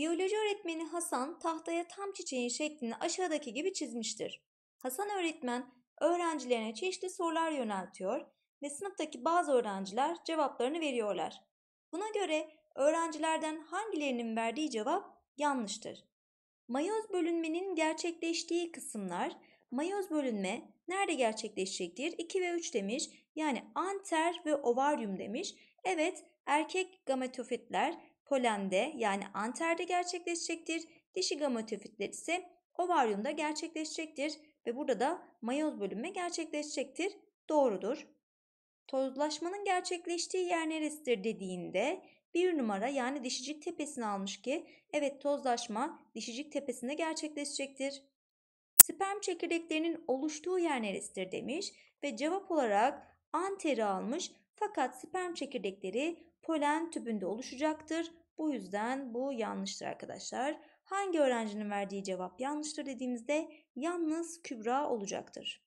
Biyoloji öğretmeni Hasan tahtaya tam çiçeğin şeklini aşağıdaki gibi çizmiştir. Hasan öğretmen öğrencilerine çeşitli sorular yöneltiyor ve sınıftaki bazı öğrenciler cevaplarını veriyorlar. Buna göre öğrencilerden hangilerinin verdiği cevap yanlıştır. Mayoz bölünmenin gerçekleştiği kısımlar mayoz bölünme nerede gerçekleşecektir? 2 ve 3 demiş. Yani anter ve ovaryum demiş. Evet erkek gametofitler polende yani anterde gerçekleşecektir. Dişi gametofitler ise ovaryumda gerçekleşecektir ve burada da mayoz bölünme gerçekleşecektir. Doğrudur. Tozlaşmanın gerçekleştiği yer neresidir dediğinde bir numara yani dişicik tepesini almış ki evet tozlaşma dişicik tepesinde gerçekleşecektir. Sperm çekirdeklerinin oluştuğu yer neresidir demiş ve cevap olarak anteri almış fakat sperm çekirdekleri polen tübünde oluşacaktır. Bu yüzden bu yanlıştır arkadaşlar. Hangi öğrencinin verdiği cevap yanlıştır dediğimizde yalnız Kübra olacaktır.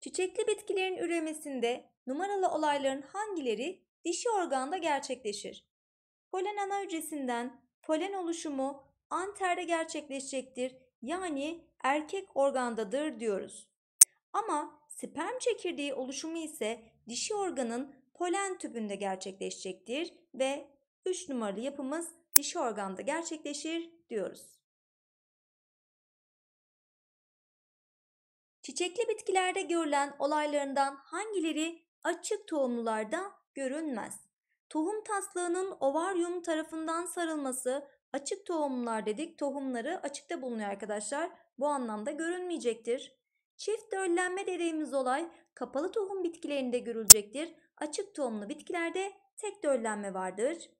Çiçekli bitkilerin üremesinde numaralı olayların hangileri dişi organda gerçekleşir? Polen ana hücresinden polen oluşumu anterde gerçekleşecektir yani erkek organdadır diyoruz. Ama sperm çekirdeği oluşumu ise dişi organın polen tübünde gerçekleşecektir ve 3 numaralı yapımız dişi organda gerçekleşir diyoruz. Çiçekli bitkilerde görülen olaylarından hangileri açık tohumlularda görünmez? Tohum taslağının ovaryum tarafından sarılması açık tohumlar dedik. Tohumları açıkta bulunuyor arkadaşlar. Bu anlamda görünmeyecektir. Çift döllenme dediğimiz olay kapalı tohum bitkilerinde görülecektir. Açık tohumlu bitkilerde tek döllenme vardır.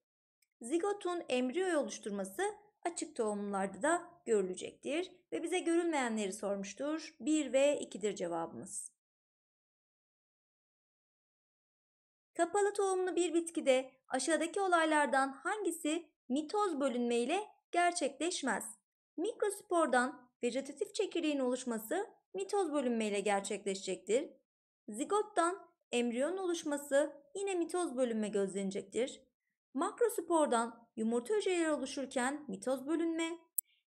Zigotun embriyo oluşturması açık tohumlularda da görülecektir ve bize görünmeyenleri sormuştur. 1 ve 2'dir cevabımız. Kapalı tohumlu bir bitkide aşağıdaki olaylardan hangisi mitoz bölünme ile gerçekleşmez? Mikrospordan vejetatif çekirdeğin oluşması mitoz bölünme ile gerçekleşecektir. Zigottan embriyon oluşması yine mitoz bölünme gözlenecektir. Makrospordan yumurta hücreleri oluşurken mitoz bölünme,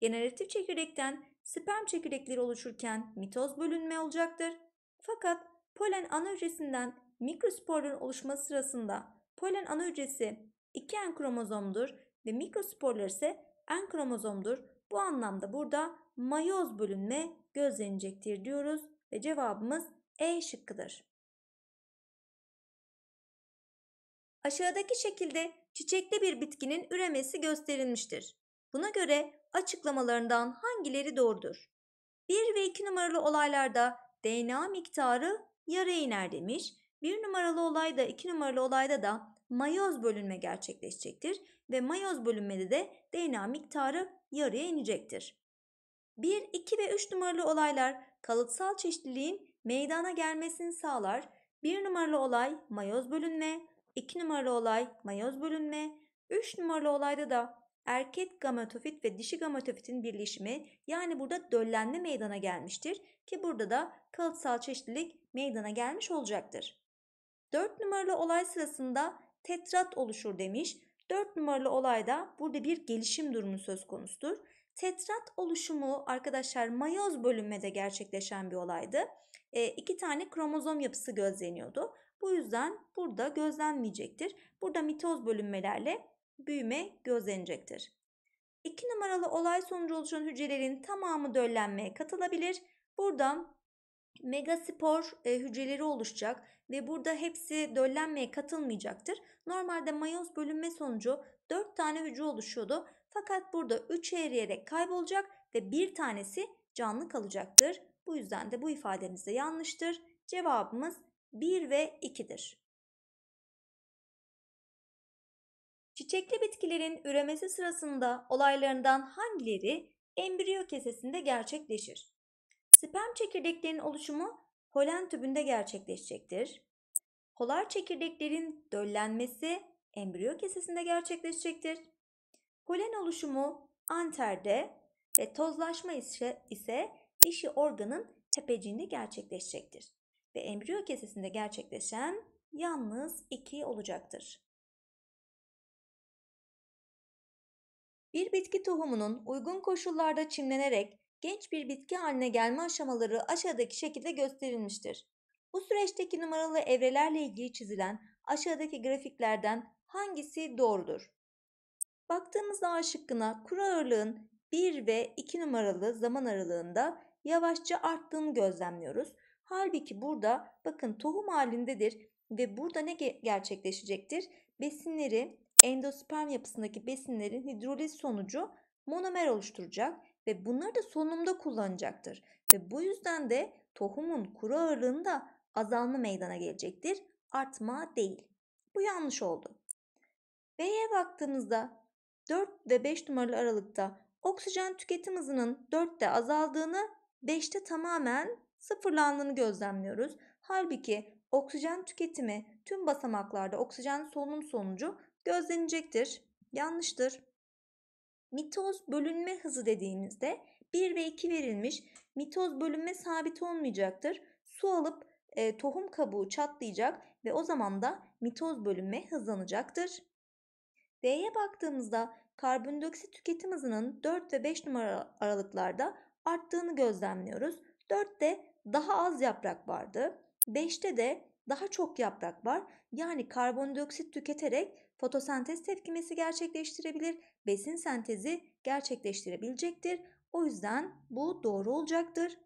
generatif çekirdekten sperm çekirdekleri oluşurken mitoz bölünme olacaktır. Fakat polen ana hücresinden mikrosporların oluşması sırasında polen ana hücresi 2N kromozomdur ve mikrosporlar ise N kromozomdur. Bu anlamda burada mayoz bölünme gözlenecektir diyoruz ve cevabımız E şıkkıdır. Aşağıdaki şekilde çiçekli bir bitkinin üremesi gösterilmiştir. Buna göre açıklamalarından hangileri doğrudur? 1 ve 2 numaralı olaylarda DNA miktarı yarıya iner demiş. 1 numaralı olayda 2 numaralı olayda da mayoz bölünme gerçekleşecektir ve mayoz bölünmede de DNA miktarı yarıya inecektir. 1, 2 ve 3 numaralı olaylar kalıtsal çeşitliliğin meydana gelmesini sağlar. 1 numaralı olay mayoz bölünme, 2 numaralı olay mayoz bölünme, 3 numaralı olayda da erkek gametofit ve dişi gametofitin birleşimi yani burada döllenme meydana gelmiştir ki burada da kalıtsal çeşitlilik meydana gelmiş olacaktır. 4 numaralı olay sırasında tetrat oluşur demiş. 4 numaralı olayda burada bir gelişim durumu söz konusudur. Tetrat oluşumu arkadaşlar mayoz bölünmede gerçekleşen bir olaydı. E, iki tane kromozom yapısı gözleniyordu. Bu yüzden burada gözlenmeyecektir. Burada mitoz bölünmelerle büyüme gözlenecektir. 2 numaralı olay sonucu oluşan hücrelerin tamamı döllenmeye katılabilir. Buradan megaspor e, hücreleri oluşacak ve burada hepsi döllenmeye katılmayacaktır. Normalde mayoz bölünme sonucu 4 tane hücre oluşuyordu. Fakat burada 3 eriyerek kaybolacak ve bir tanesi canlı kalacaktır. Bu yüzden de bu ifademiz de yanlıştır. Cevabımız 1 ve 2'dir. Çiçekli bitkilerin üremesi sırasında olaylarından hangileri embriyo kesesinde gerçekleşir? Sperm çekirdeklerinin oluşumu polen tübünde gerçekleşecektir. Polar çekirdeklerin döllenmesi embriyo kesesinde gerçekleşecektir. Polen oluşumu anterde ve tozlaşma ise, ise dişi organın tepeciğinde gerçekleşecektir ve embriyo kesesinde gerçekleşen yalnız 2 olacaktır. Bir bitki tohumunun uygun koşullarda çimlenerek genç bir bitki haline gelme aşamaları aşağıdaki şekilde gösterilmiştir. Bu süreçteki numaralı evrelerle ilgili çizilen aşağıdaki grafiklerden hangisi doğrudur? Baktığımızda A şıkkına kuru ağırlığın 1 ve 2 numaralı zaman aralığında yavaşça arttığını gözlemliyoruz Halbuki burada bakın tohum halindedir ve burada ne gerçekleşecektir? Besinleri endosperm yapısındaki besinlerin hidroliz sonucu monomer oluşturacak ve bunları da solunumda kullanacaktır. Ve bu yüzden de tohumun kuru ağırlığında azalma meydana gelecektir, artma değil. Bu yanlış oldu. B'ye baktığımızda 4 ve 5 numaralı aralıkta oksijen tüketim hızının 4'te azaldığını, 5'te tamamen sıfırlandığını gözlemliyoruz. Halbuki oksijen tüketimi tüm basamaklarda oksijen solunum sonucu gözlenecektir. Yanlıştır. Mitoz bölünme hızı dediğimizde 1 ve 2 verilmiş mitoz bölünme sabit olmayacaktır. Su alıp e, tohum kabuğu çatlayacak ve o zaman da mitoz bölünme hızlanacaktır. D'ye baktığımızda karbondioksit tüketim hızının 4 ve 5 numara aralıklarda arttığını gözlemliyoruz. 4'te daha az yaprak vardı. 5'te de daha çok yaprak var. Yani karbondioksit tüketerek fotosentez tepkimesi gerçekleştirebilir, besin sentezi gerçekleştirebilecektir. O yüzden bu doğru olacaktır.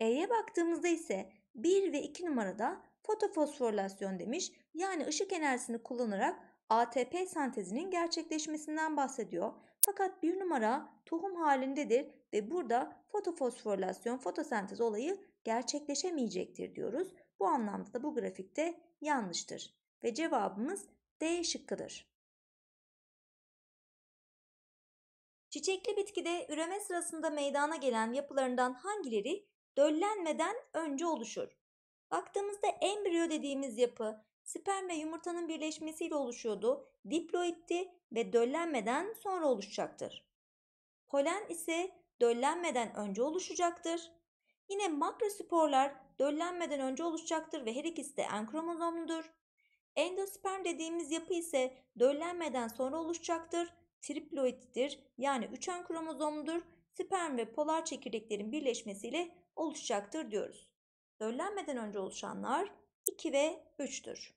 E'ye baktığımızda ise 1 ve 2 numarada fotofosforilasyon demiş. Yani ışık enerjisini kullanarak ATP sentezinin gerçekleşmesinden bahsediyor. Fakat bir numara tohum halindedir ve burada fotofosforilasyon, fotosentez olayı gerçekleşemeyecektir diyoruz. Bu anlamda da bu grafikte yanlıştır ve cevabımız D şıkkıdır. Çiçekli bitkide üreme sırasında meydana gelen yapılarından hangileri döllenmeden önce oluşur? Baktığımızda embriyo dediğimiz yapı sperm ve yumurtanın birleşmesiyle oluşuyordu, diploitti ve döllenmeden sonra oluşacaktır. Polen ise döllenmeden önce oluşacaktır. Yine makrosporlar döllenmeden önce oluşacaktır ve her ikisi de en kromozomludur. Endosperm dediğimiz yapı ise döllenmeden sonra oluşacaktır. Triploidtir yani 3'en kromozomludur. Sperm ve polar çekirdeklerin birleşmesiyle oluşacaktır diyoruz. Döllenmeden önce oluşanlar 2 ve 3'tür.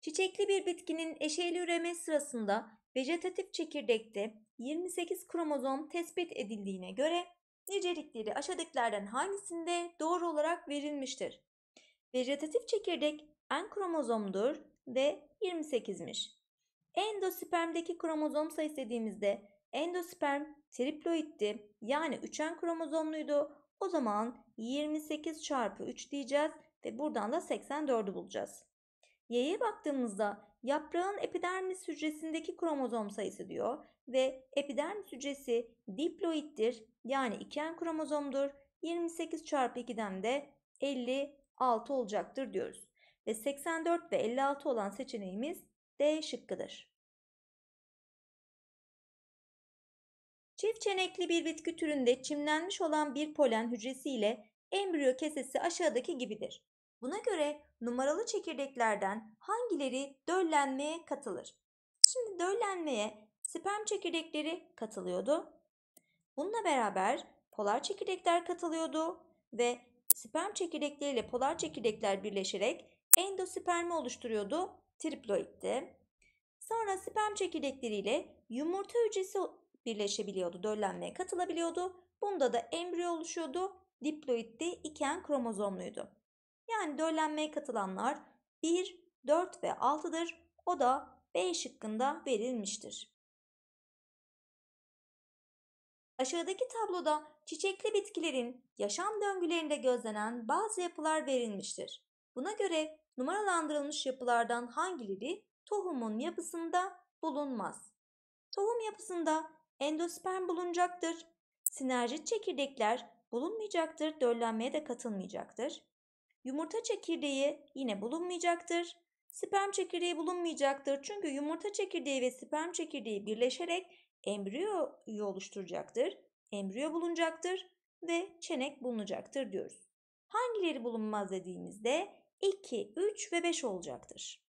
Çiçekli bir bitkinin eşeyli üreme sırasında vejetatif çekirdekte 28 kromozom tespit edildiğine göre nicelikleri aşağıdakilerden hangisinde doğru olarak verilmiştir? Vejetatif çekirdek en kromozomdur ve 28'miş. Endospermdeki kromozom sayısı dediğimizde endosperm triploitti yani 3'en kromozomluydu. O zaman 28 çarpı 3 diyeceğiz ve buradan da 84'ü bulacağız. Y'ye baktığımızda Yaprağın epidermis hücresindeki kromozom sayısı diyor ve epidermis hücresi diploittir yani iken kromozomdur. 28 çarpı 2'den de 56 olacaktır diyoruz. Ve 84 ve 56 olan seçeneğimiz D şıkkıdır. Çift çenekli bir bitki türünde çimlenmiş olan bir polen hücresi ile embriyo kesesi aşağıdaki gibidir. Buna göre numaralı çekirdeklerden hangileri döllenmeye katılır? Şimdi döllenmeye sperm çekirdekleri katılıyordu. Bununla beraber polar çekirdekler katılıyordu ve sperm çekirdekleriyle polar çekirdekler birleşerek endospermi oluşturuyordu. Triploitti. Sonra sperm çekirdekleriyle yumurta hücresi birleşebiliyordu, döllenmeye katılabiliyordu. Bunda da embriyo oluşuyordu. Diploitti iken kromozomluydu. Yani döllenmeye katılanlar 1, 4 ve 6'dır. O da B şıkkında verilmiştir. Aşağıdaki tabloda çiçekli bitkilerin yaşam döngülerinde gözlenen bazı yapılar verilmiştir. Buna göre numaralandırılmış yapılardan hangileri tohumun yapısında bulunmaz? Tohum yapısında endosperm bulunacaktır. Sinerjit çekirdekler bulunmayacaktır, döllenmeye de katılmayacaktır. Yumurta çekirdeği yine bulunmayacaktır. Sperm çekirdeği bulunmayacaktır çünkü yumurta çekirdeği ve sperm çekirdeği birleşerek embriyoyu oluşturacaktır. Embriyo bulunacaktır ve çenek bulunacaktır diyoruz. Hangileri bulunmaz dediğimizde 2, 3 ve 5 olacaktır.